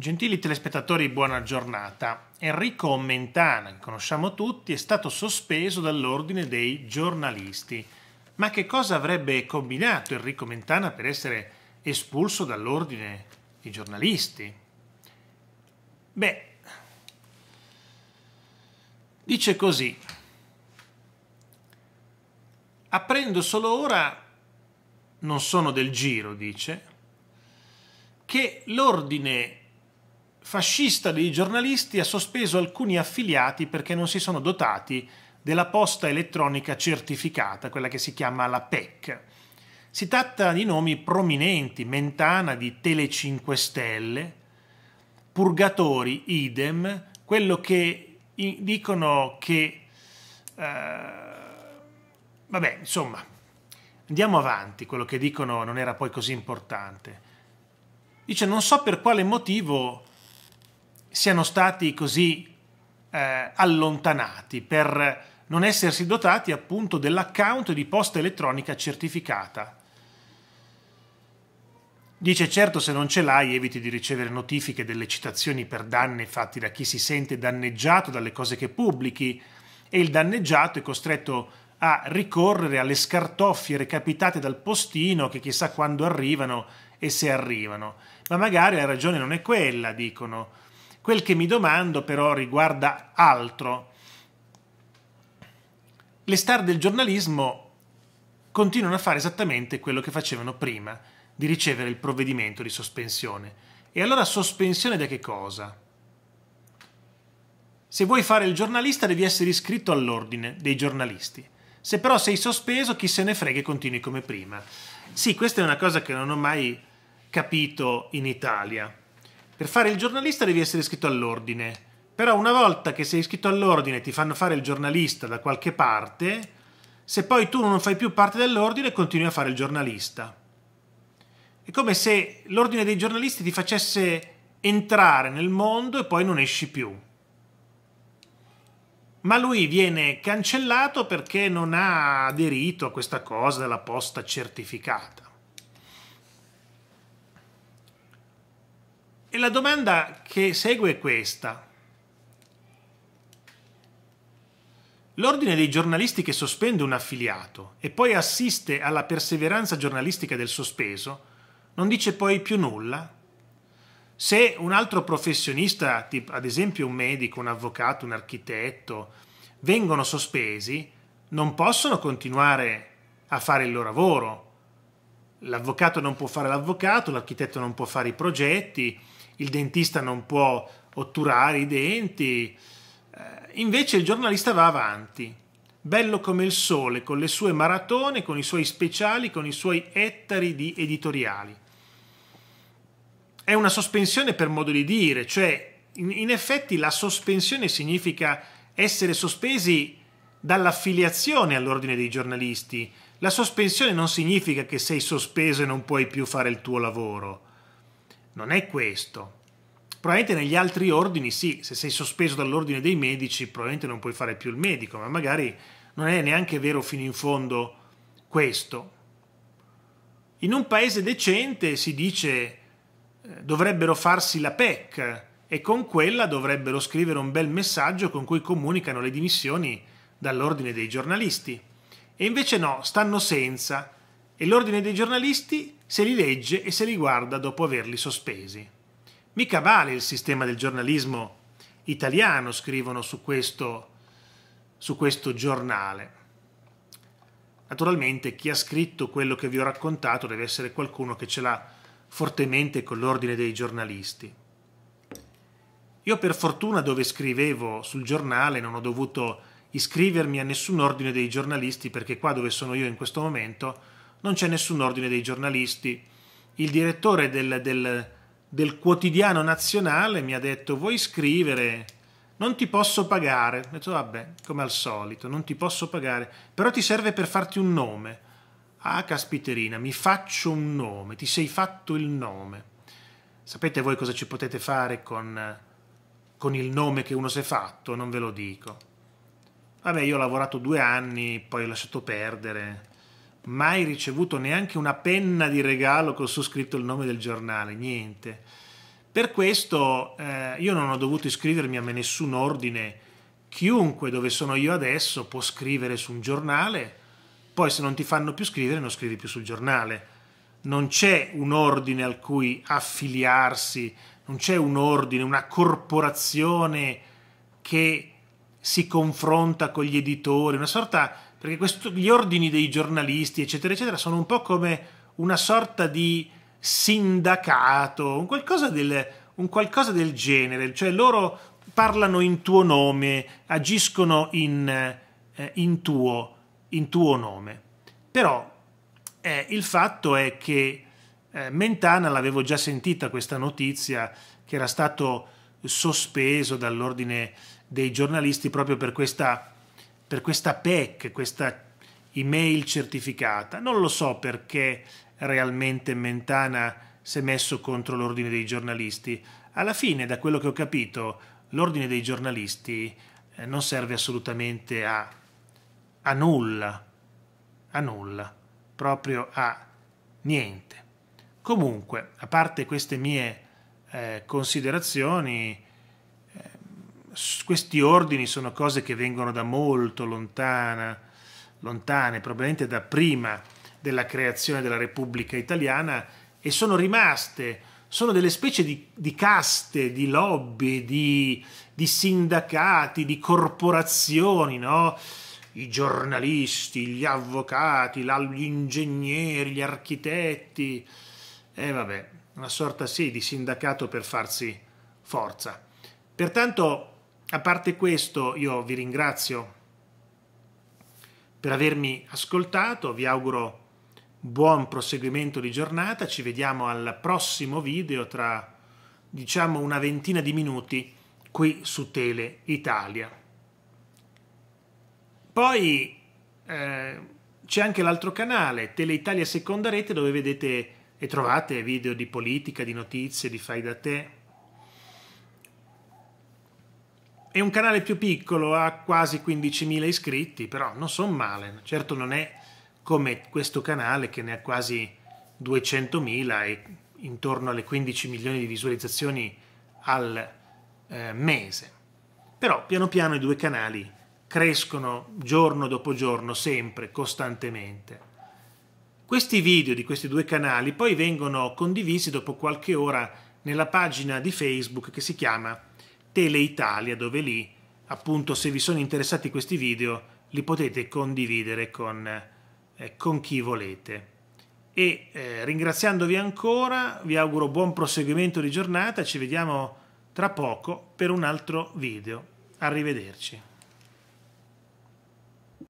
Gentili telespettatori, buona giornata. Enrico Mentana, che conosciamo tutti, è stato sospeso dall'ordine dei giornalisti. Ma che cosa avrebbe combinato Enrico Mentana per essere espulso dall'ordine dei giornalisti? Beh, dice così. Apprendo solo ora, non sono del giro, dice, che l'ordine fascista dei giornalisti ha sospeso alcuni affiliati perché non si sono dotati della posta elettronica certificata, quella che si chiama la PEC. Si tratta di nomi prominenti, Mentana di Tele 5 Stelle, Purgatori idem, quello che dicono che... Eh, vabbè, insomma, andiamo avanti, quello che dicono non era poi così importante. Dice, non so per quale motivo siano stati così eh, allontanati per non essersi dotati appunto dell'account di posta elettronica certificata. Dice certo se non ce l'hai eviti di ricevere notifiche delle citazioni per danni fatti da chi si sente danneggiato dalle cose che pubblichi e il danneggiato è costretto a ricorrere alle scartoffie recapitate dal postino che chissà quando arrivano e se arrivano. Ma magari la ragione non è quella, dicono. Quel che mi domando però riguarda altro. Le star del giornalismo continuano a fare esattamente quello che facevano prima di ricevere il provvedimento di sospensione. E allora sospensione da che cosa? Se vuoi fare il giornalista devi essere iscritto all'ordine dei giornalisti. Se però sei sospeso, chi se ne frega e continui come prima. Sì, questa è una cosa che non ho mai capito in Italia. Per fare il giornalista devi essere iscritto all'ordine, però una volta che sei iscritto all'ordine e ti fanno fare il giornalista da qualche parte, se poi tu non fai più parte dell'ordine continui a fare il giornalista. È come se l'ordine dei giornalisti ti facesse entrare nel mondo e poi non esci più. Ma lui viene cancellato perché non ha aderito a questa cosa della posta certificata. E la domanda che segue è questa. L'ordine dei giornalisti che sospende un affiliato e poi assiste alla perseveranza giornalistica del sospeso non dice poi più nulla? Se un altro professionista, ad esempio un medico, un avvocato, un architetto, vengono sospesi, non possono continuare a fare il loro lavoro. L'avvocato non può fare l'avvocato, l'architetto non può fare i progetti, il dentista non può otturare i denti. Eh, invece il giornalista va avanti, bello come il sole, con le sue maratone, con i suoi speciali, con i suoi ettari di editoriali. È una sospensione per modo di dire, cioè in, effetti la sospensione significa essere sospesi dall'affiliazione all'ordine dei giornalisti. La sospensione non significa che sei sospeso e non puoi più fare il tuo lavoro non è questo. Probabilmente negli altri ordini sì, se sei sospeso dall'ordine dei medici probabilmente non puoi fare più il medico, ma magari non è neanche vero fino in fondo questo. In un paese decente si dice eh, dovrebbero farsi la PEC e con quella dovrebbero scrivere un bel messaggio con cui comunicano le dimissioni dall'ordine dei giornalisti. E invece no, stanno senza. E l'ordine dei giornalisti se li legge e se li guarda dopo averli sospesi. Mica vale il sistema del giornalismo italiano, scrivono su questo, su questo giornale. Naturalmente chi ha scritto quello che vi ho raccontato deve essere qualcuno che ce l'ha fortemente con l'ordine dei giornalisti. Io per fortuna dove scrivevo sul giornale non ho dovuto iscrivermi a nessun ordine dei giornalisti perché qua dove sono io in questo momento non c'è nessun ordine dei giornalisti. Il direttore del, del, del quotidiano nazionale mi ha detto vuoi scrivere? Non ti posso pagare. Ho detto vabbè, come al solito, non ti posso pagare, però ti serve per farti un nome. Ah, caspiterina, mi faccio un nome, ti sei fatto il nome. Sapete voi cosa ci potete fare con, con il nome che uno si è fatto? Non ve lo dico. Vabbè, io ho lavorato due anni, poi ho lasciato perdere mai ricevuto neanche una penna di regalo con su scritto il nome del giornale, niente. Per questo eh, io non ho dovuto iscrivermi a nessun ordine. Chiunque dove sono io adesso può scrivere su un giornale, poi se non ti fanno più scrivere non scrivi più sul giornale. Non c'è un ordine al cui affiliarsi, non c'è un ordine, una corporazione che si confronta con gli editori, una sorta, perché questo, gli ordini dei giornalisti, eccetera, eccetera, sono un po' come una sorta di sindacato, un qualcosa del, un qualcosa del genere, cioè loro parlano in tuo nome, agiscono in, eh, in, tuo, in tuo, nome. Però eh, il fatto è che eh, Mentana, l'avevo già sentita questa notizia, che era stato sospeso dall'ordine dei giornalisti proprio per questa, per questa PEC, questa email certificata. Non lo so perché realmente Mentana si è messo contro l'ordine dei giornalisti. Alla fine, da quello che ho capito, l'ordine dei giornalisti eh, non serve assolutamente a, a nulla, a nulla, proprio a niente. Comunque, a parte queste mie eh, considerazioni, questi ordini sono cose che vengono da molto lontana, lontane, probabilmente da prima della creazione della Repubblica Italiana e sono rimaste, sono delle specie di, di caste, di lobby, di, di sindacati, di corporazioni, no? i giornalisti, gli avvocati, gli ingegneri, gli architetti, e eh, vabbè, una sorta sì di sindacato per farsi forza. Pertanto a parte questo, io vi ringrazio per avermi ascoltato, vi auguro buon proseguimento di giornata, ci vediamo al prossimo video tra diciamo una ventina di minuti qui su Tele Italia. Poi eh, c'è anche l'altro canale, Tele Italia Seconda Rete, dove vedete e trovate video di politica, di notizie, di fai da te, è un canale più piccolo, ha quasi 15.000 iscritti, però non sono male. Certo non è come questo canale che ne ha quasi 200.000 e intorno alle 15 milioni di visualizzazioni al eh, mese. Però piano piano i due canali crescono giorno dopo giorno, sempre, costantemente. Questi video di questi due canali poi vengono condivisi dopo qualche ora nella pagina di Facebook che si chiama Tele Italia, dove lì, appunto, se vi sono interessati questi video, li potete condividere con, eh, con chi volete. E eh, ringraziandovi ancora, vi auguro buon proseguimento di giornata, ci vediamo tra poco per un altro video. Arrivederci.